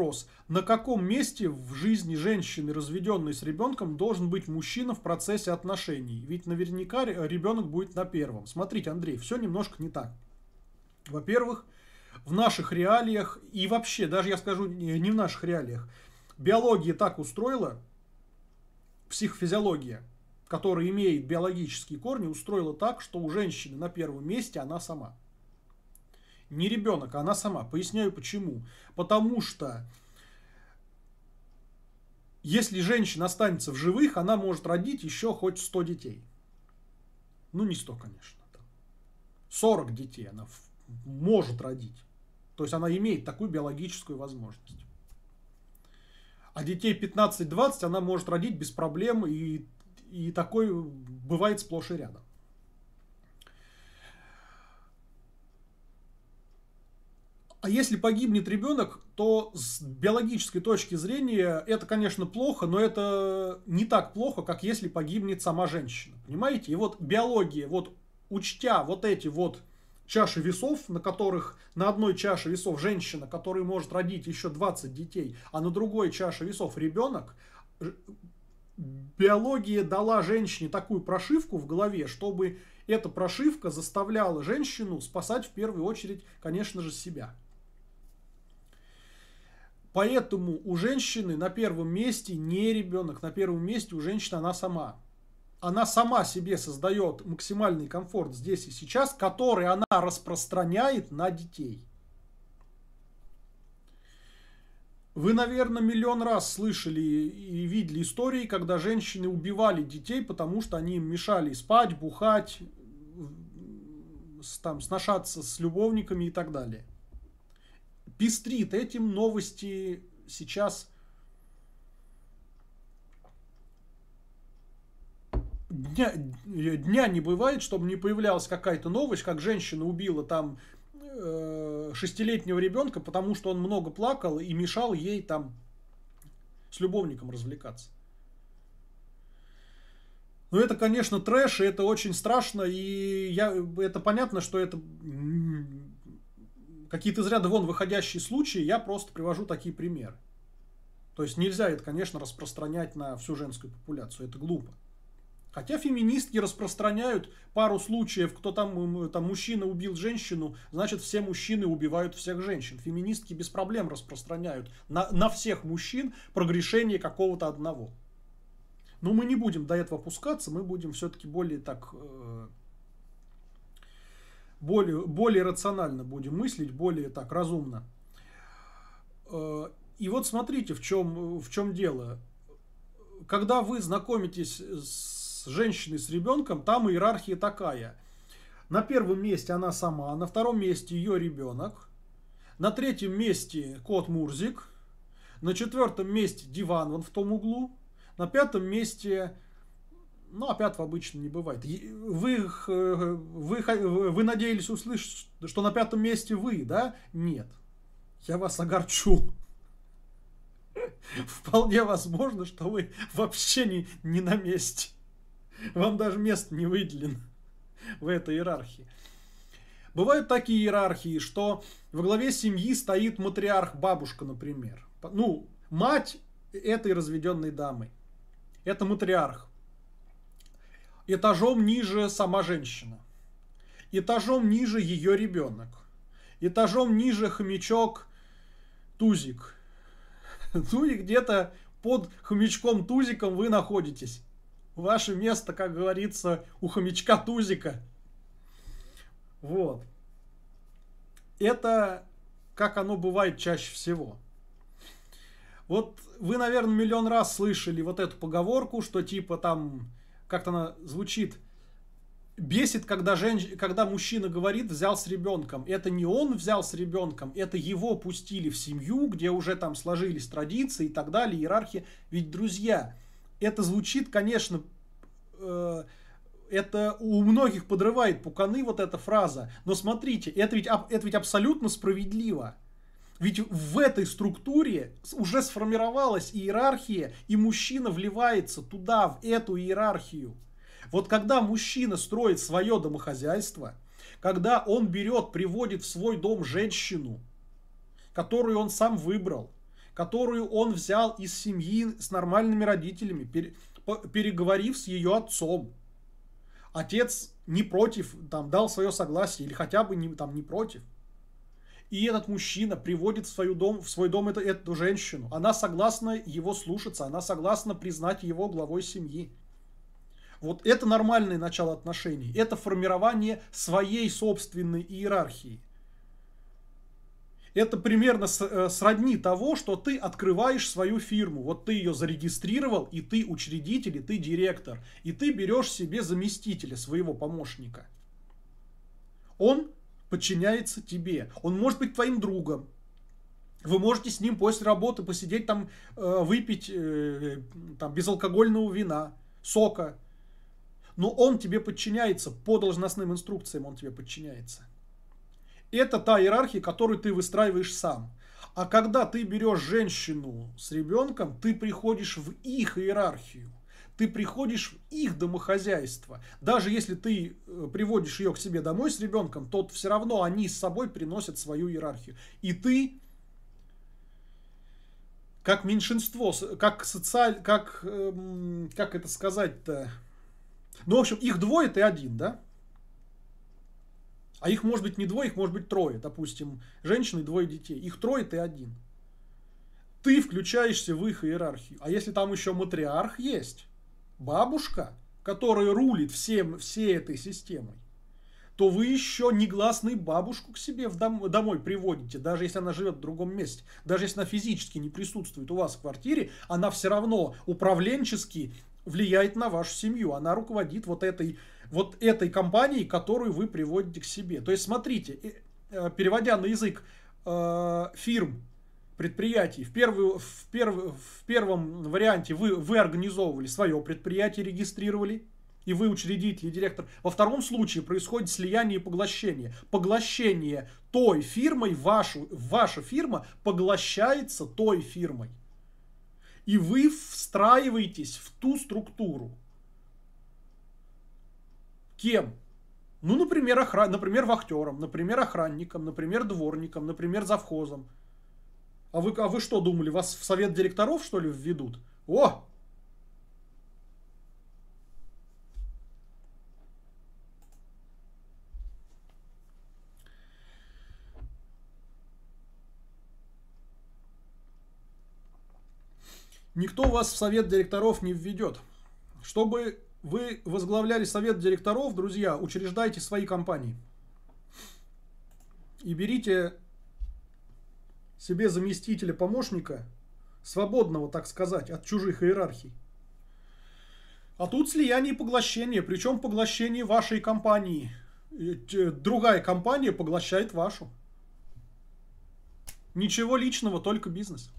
вопрос, на каком месте в жизни женщины, разведенной с ребенком, должен быть мужчина в процессе отношений? Ведь наверняка ребенок будет на первом. Смотрите, Андрей, все немножко не так. Во-первых, в наших реалиях, и вообще, даже я скажу, не в наших реалиях, биология так устроила, психофизиология, которая имеет биологические корни, устроила так, что у женщины на первом месте она сама. Не ребенок, а она сама. Поясняю почему. Потому что если женщина останется в живых, она может родить еще хоть 100 детей. Ну, не 100, конечно. 40 детей она может родить. То есть она имеет такую биологическую возможность. А детей 15-20 она может родить без проблем, и, и такой бывает сплошь и рядом. А если погибнет ребенок, то с биологической точки зрения это, конечно, плохо, но это не так плохо, как если погибнет сама женщина. Понимаете? И вот биология, вот учтя вот эти вот чаши весов, на которых на одной чаше весов женщина, которая может родить еще 20 детей, а на другой чаше весов ребенок, биология дала женщине такую прошивку в голове, чтобы эта прошивка заставляла женщину спасать в первую очередь, конечно же, себя. Поэтому у женщины на первом месте не ребенок, на первом месте у женщины она сама. Она сама себе создает максимальный комфорт здесь и сейчас, который она распространяет на детей. Вы, наверное, миллион раз слышали и видели истории, когда женщины убивали детей, потому что они им мешали спать, бухать, там, сношаться с любовниками и так далее пестрит этим новости сейчас дня, э, дня не бывает, чтобы не появлялась какая-то новость, как женщина убила там э, шестилетнего ребенка, потому что он много плакал и мешал ей там с любовником развлекаться. Но ну, это, конечно, трэш, и это очень страшно, и я, это понятно, что это какие-то из ряда вон выходящие случаи, я просто привожу такие примеры. То есть нельзя это, конечно, распространять на всю женскую популяцию, это глупо. Хотя феминистки распространяют пару случаев, кто там, там мужчина убил женщину, значит все мужчины убивают всех женщин. Феминистки без проблем распространяют на, на всех мужчин прогрешение какого-то одного. Но мы не будем до этого опускаться, мы будем все-таки более так э, более, более рационально будем мыслить, более так разумно. Э, и вот смотрите, в чем, в чем дело. Когда вы знакомитесь с женщиной, с ребенком, там иерархия такая. На первом месте она сама, на втором месте ее ребенок, на третьем месте кот Мурзик, на четвертом месте диван вон в том углу, на пятом месте ну, Но пятого обычно не бывает. Вы, э, вы, вы надеялись услышать, что на пятом месте вы, да? Нет. Я вас огорчу. Вполне возможно, что вы вообще не, не на месте. Вам даже мест не выделено в этой иерархии. Бывают такие иерархии, что во главе семьи стоит матриарх, бабушка, например. Ну, мать этой разведенной дамы. Это матриарх. Этажом ниже сама женщина. Этажом ниже ее ребенок. Этажом ниже хомячок Тузик. Ну и где-то под хомячком Тузиком вы находитесь. Ваше место, как говорится, у хомячка Тузика. Вот. Это как оно бывает чаще всего. Вот вы, наверное, миллион раз слышали вот эту поговорку, что типа там как-то она звучит, бесит, когда, женщ... когда мужчина говорит «взял с ребенком». Это не он взял с ребенком, это его пустили в семью, где уже там сложились традиции и так далее, иерархия. Ведь, друзья, это звучит, конечно, э, это у многих подрывает пуканы вот эта фраза. Но смотрите, это ведь, это ведь абсолютно справедливо. Ведь в этой структуре уже сформировалась иерархия, и мужчина вливается туда, в эту иерархию. Вот когда мужчина строит свое домохозяйство, когда он берет, приводит в свой дом женщину, которую он сам выбрал, которую он взял из семьи с нормальными родителями, переговорив с ее отцом. Отец не против, там, дал свое согласие или хотя бы не, там, не против – и этот мужчина приводит в, свою дом, в свой дом эту, эту женщину. Она согласна его слушаться, она согласна признать его главой семьи. Вот это нормальное начало отношений. Это формирование своей собственной иерархии. Это примерно э, сродни того, что ты открываешь свою фирму. Вот ты ее зарегистрировал, и ты учредитель, и ты директор. И ты берешь себе заместителя, своего помощника. Он подчиняется тебе. Он может быть твоим другом. Вы можете с ним после работы посидеть там, э, выпить э, там, безалкогольного вина, сока. Но он тебе подчиняется, по должностным инструкциям он тебе подчиняется. Это та иерархия, которую ты выстраиваешь сам. А когда ты берешь женщину с ребенком, ты приходишь в их иерархию ты приходишь в их домохозяйство. Даже если ты э, приводишь ее к себе домой с ребенком, то все равно они с собой приносят свою иерархию. И ты как меньшинство, как социаль, как, эм, как это сказать-то? Ну, в общем, их двое, ты один, да? А их может быть не двое, их может быть трое. Допустим, женщины, двое детей. Их трое, ты один. Ты включаешься в их иерархию. А если там еще матриарх есть, бабушка, которая рулит всем, всей этой системой, то вы еще негласный бабушку к себе в дом, домой приводите, даже если она живет в другом месте. Даже если она физически не присутствует у вас в квартире, она все равно управленчески влияет на вашу семью. Она руководит вот этой, вот этой компанией, которую вы приводите к себе. То есть смотрите, э, переводя на язык э, фирм, предприятий. В, первый, в, перв, в первом варианте вы, вы организовывали свое предприятие, регистрировали, и вы учредитель и директор. Во втором случае происходит слияние и поглощение. Поглощение той фирмой, вашу, ваша фирма поглощается той фирмой. И вы встраиваетесь в ту структуру. Кем? Ну, например, охран... например, вахтером, например, охранником, например, дворником, например, завхозом – а вы, а вы что думали, вас в совет директоров, что ли, введут? О! Никто вас в совет директоров не введет. Чтобы вы возглавляли совет директоров, друзья, учреждайте свои компании. И берите себе заместителя-помощника, свободного, так сказать, от чужих иерархий. А тут слияние и поглощение, причем поглощение вашей компании. Э, другая компания поглощает вашу. Ничего личного, только бизнес.